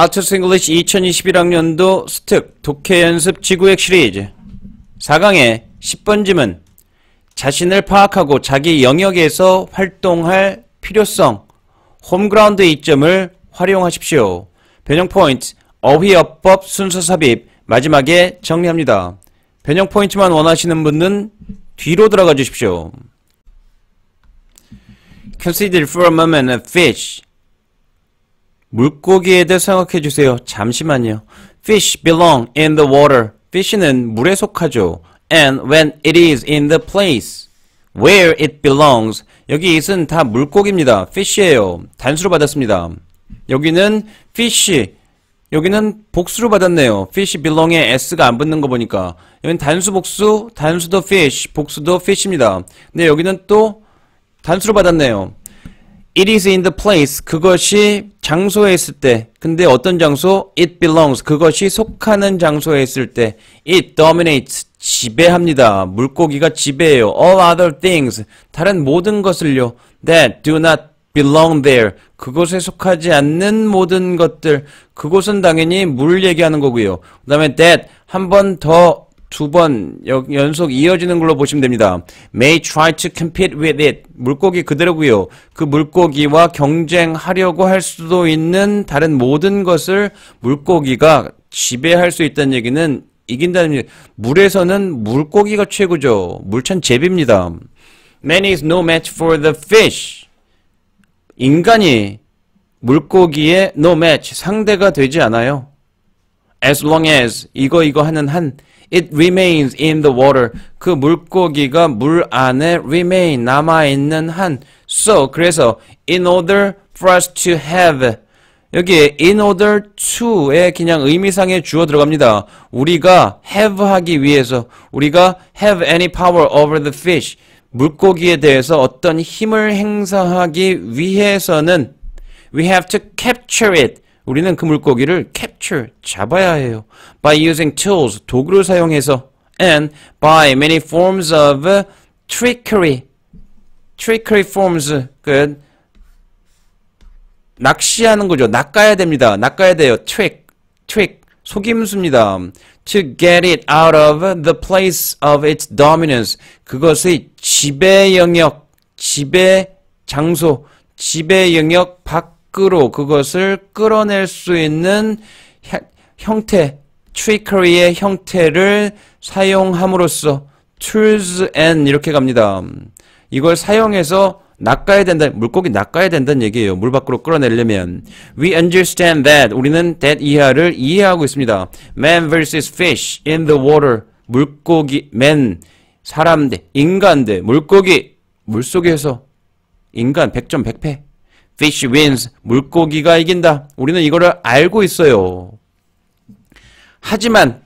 아트스 잉글리시 2021학년도 스특 독해연습 지구액 시리즈 4강의 10번 짐은 자신을 파악하고 자기 영역에서 활동할 필요성 홈그라운드의 이점을 활용하십시오. 변형 포인트, 어휘어법 순서 삽입 마지막에 정리합니다. 변형 포인트만 원하시는 분은 뒤로 들어가 주십시오. Consider for a moment a fish 물고기에 대해 생각해 주세요. 잠시만요. Fish belong in the water. fish는 물에 속하죠. And when it is in the place where it belongs. 여기 it은 다 물고기입니다. fish예요. 단수로 받았습니다. 여기는 fish. 여기는 복수로 받았네요. fish belong에 s가 안 붙는 거 보니까. 여기는 단수 복수, 단수도 fish, 복수도 fish입니다. 근데 여기는 또 단수로 받았네요. it is in the place 그것이 장소에 있을 때 근데 어떤 장소? it belongs 그것이 속하는 장소에 있을 때 it dominates 지배합니다. 물고기가 지배해요. all other things 다른 모든 것을요. that do not belong there 그곳에 속하지 않는 모든 것들 그곳은 당연히 물 얘기하는 거고요. 그 다음에 that 한번더 두번 연속 이어지는 걸로 보시면 됩니다. May try to compete with it. 물고기 그대로고요. 그 물고기와 경쟁하려고 할 수도 있는 다른 모든 것을 물고기가 지배할 수 있다는 얘기는 이긴다는 얘기. 물에서는 물고기가 최고죠. 물찬 제비입니다. Man is no match for the fish. 인간이 물고기의 no match 상대가 되지 않아요. As long as 이거 이거 하는 한 It remains in the water. 그 물고기가 물 안에 remain 남아 있는 한. So 그래서 in order for us to have 여기에 in order to에 그냥 의미상의 주어 들어갑니다. 우리가 have 하기 위해서 우리가 have any power over the fish 물고기에 대해서 어떤 힘을 행사하기 위해서는 we have to capture it 우리는 그 물고기를 capture, 잡아야 해요. by using tools, 도구를 사용해서 and by many forms of trickery, trickery forms, 그 낚시하는 거죠. 낚아야 됩니다. 낚아야 돼요. trick, trick, 속임수입니다. to get it out of the place of its dominance, 그것의 지배 영역, 지배 장소, 지배 영역 밖 끌어 그것을 끌어낼 수 있는 형태 트리커리의 형태를 사용함으로써 tools and 이렇게 갑니다. 이걸 사용해서 낚아야 된다. 물고기 낚아야 된다는 얘기예요. 물 밖으로 끌어내려면 we understand that 우리는 that 이하를 이해하고 있습니다. man versus fish in the water 물고기 man 사람 대 인간 들 물고기 물속에서 인간 100점 100패 Fish wins. 물고기가 이긴다. 우리는 이거를 알고 있어요. 하지만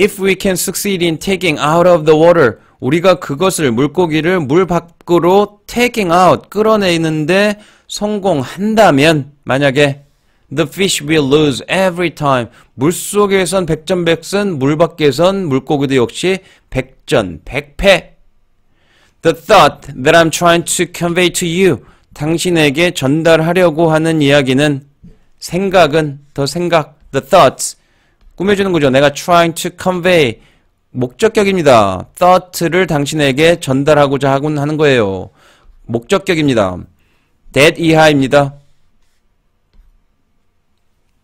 if we can succeed in taking out of the water 우리가 그것을 물고기를 물 밖으로 taking out 끌어내는데 성공한다면 만약에 The fish will lose every time. 물속에선 백전백승, 물 밖에선 물고기도 역시 백전백패. The thought that I'm trying to convey to you. 당신에게 전달하려고 하는 이야기는 생각은 더 생각 the thoughts 꾸며주는 거죠. 내가 trying to convey 목적격입니다. thought를 당신에게 전달하고자 하곤 하는 거예요. 목적격입니다. that 이하입니다.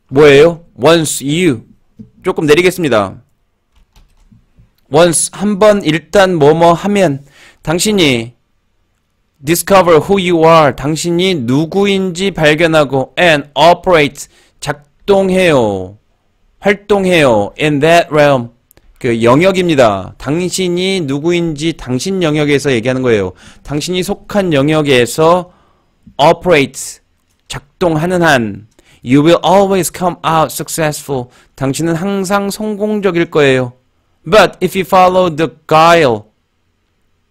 뭐예요? once you 조금 내리겠습니다. once 한번 일단 뭐뭐 하면 당신이 discover who you are. 당신이 누구인지 발견하고 and operate 작동해요. 활동해요. in that realm. 그 영역입니다. 당신이 누구인지 당신 영역에서 얘기하는 거예요. 당신이 속한 영역에서 operate 작동하는 한 you will always come out successful. 당신은 항상 성공적일 거예요. But if you follow the guile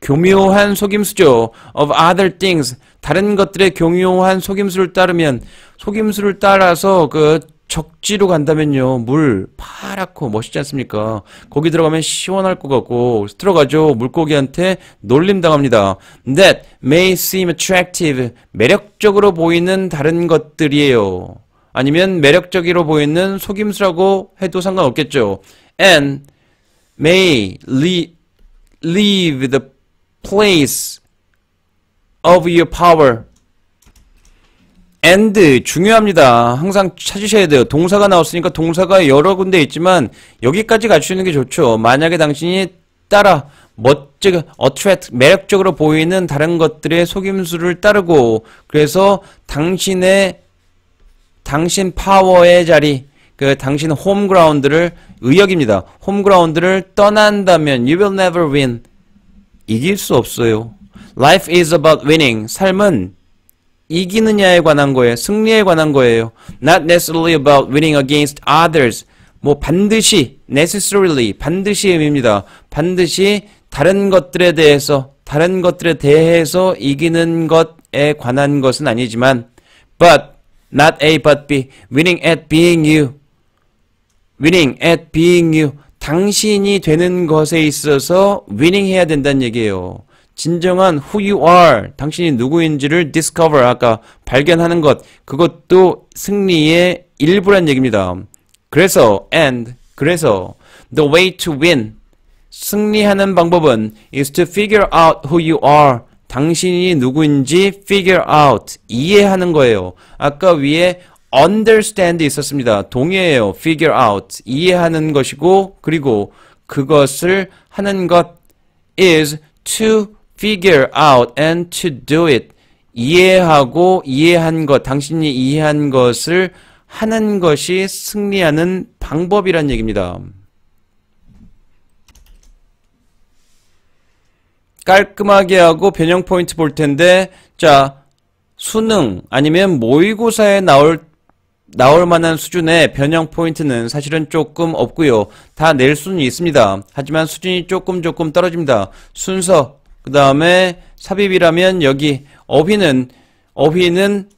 교묘한 속임수죠. of other things. 다른 것들의 교묘한 속임수를 따르면 속임수를 따라서 그 적지로 간다면요. 물 파랗고 멋있지 않습니까? 거기 들어가면 시원할 것 같고 들어가죠. 물고기한테 놀림당합니다. That may seem attractive. 매력적으로 보이는 다른 것들이에요. 아니면 매력적으로 보이는 속임수라고 해도 상관없겠죠. And may leave the place of your power. and 중요합니다. 항상 찾으셔야 돼요. 동사가 나왔으니까 동사가 여러 군데 있지만 여기까지 갖추는 게 좋죠. 만약에 당신이 따라 멋지게 attract 매력적으로 보이는 다른 것들의 속임수를 따르고 그래서 당신의 당신 파워의 자리 그 당신 홈그라운드를 의역입니다. 홈그라운드를 떠난다면 you will never win. 이길 수 없어요. Life is about winning. 삶은 이기느냐에 관한 거예요. 승리에 관한 거예요. Not necessarily about winning against others. 뭐 반드시 necessarily 반드시의 의미입니다. 반드시 다른 것들에 대해서 다른 것들에 대해서 이기는 것에 관한 것은 아니지만 but not A but B winning at being you winning at being you 당신이 되는 것에 있어서 위닝해야 된다는 얘기예요. 진정한 who you are, 당신이 누구인지를 discover, 아까 발견하는 것, 그것도 승리의 일부란 얘기입니다. 그래서, and, 그래서, the way to win, 승리하는 방법은 is to figure out who you are, 당신이 누구인지 figure out, 이해하는 거예요. 아까 위에 understand 있었습니다. 동의예요. figure out. 이해하는 것이고 그리고 그것을 하는 것 is to figure out and to do it. 이해하고 이해한 것, 당신이 이해한 것을 하는 것이 승리하는 방법이란 얘기입니다. 깔끔하게 하고 변형 포인트 볼 텐데 자 수능 아니면 모의고사에 나올 나올 만한 수준의 변형 포인트는 사실은 조금 없고요. 다 낼 수는 있습니다. 하지만 수준이 조금 조금 떨어집니다. 순서, 그 다음에 삽입이라면 여기 어휘는 어휘는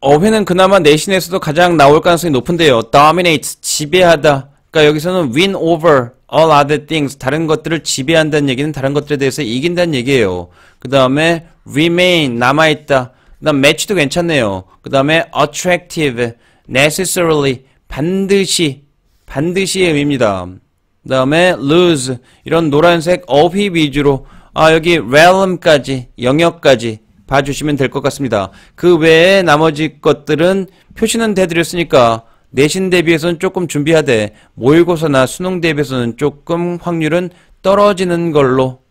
어휘는 그나마 내신에서도 가장 나올 가능성이 높은데요. dominate 지배하다. 그러니까 여기서는 win over all other things 다른 것들을 지배한다는 얘기는 다른 것들에 대해서 이긴다는 얘기예요. 그 다음에 remain 남아있다. 그다음 매치도 괜찮네요. 그다음에 attractive, necessarily 반드시 반드시의 의미입니다. 그다음에 lose 이런 노란색 어휘 위주로 아 여기 realm까지 영역까지 봐주시면 될 것 같습니다. 그 외에 나머지 것들은 표시는 대드렸으니까 내신 대비해서는 조금 준비하되 모의고사나 수능 대비해서는 조금 확률은 떨어지는 걸로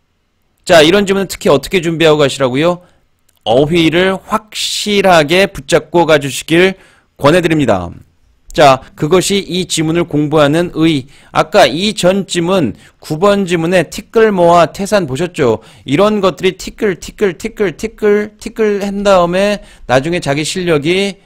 자 이런 질문은 특히 어떻게 준비하고 가시라고요? 어휘를 확실하게 붙잡고 가주시길 권해드립니다. 자, 그것이 이 지문을 공부하는 의. 아까 이 전 지문, 9번 지문의 티끌 모아 태산 보셨죠? 이런 것들이 티끌, 티끌, 티끌, 티끌, 티끌 한 다음에 나중에 자기 실력이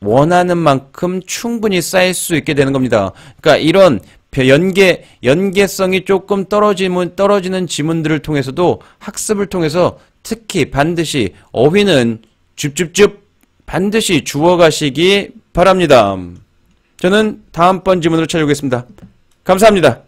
원하는 만큼 충분히 쌓일 수 있게 되는 겁니다. 그러니까 이런 연계 연계성이 조금 떨어지면 떨어지는 지문들을 통해서도 학습을 통해서 특히 반드시 어휘는 줍줍줍 반드시 주워가시기 바랍니다. 저는 다음번 지문으로 찾아오겠습니다. 감사합니다.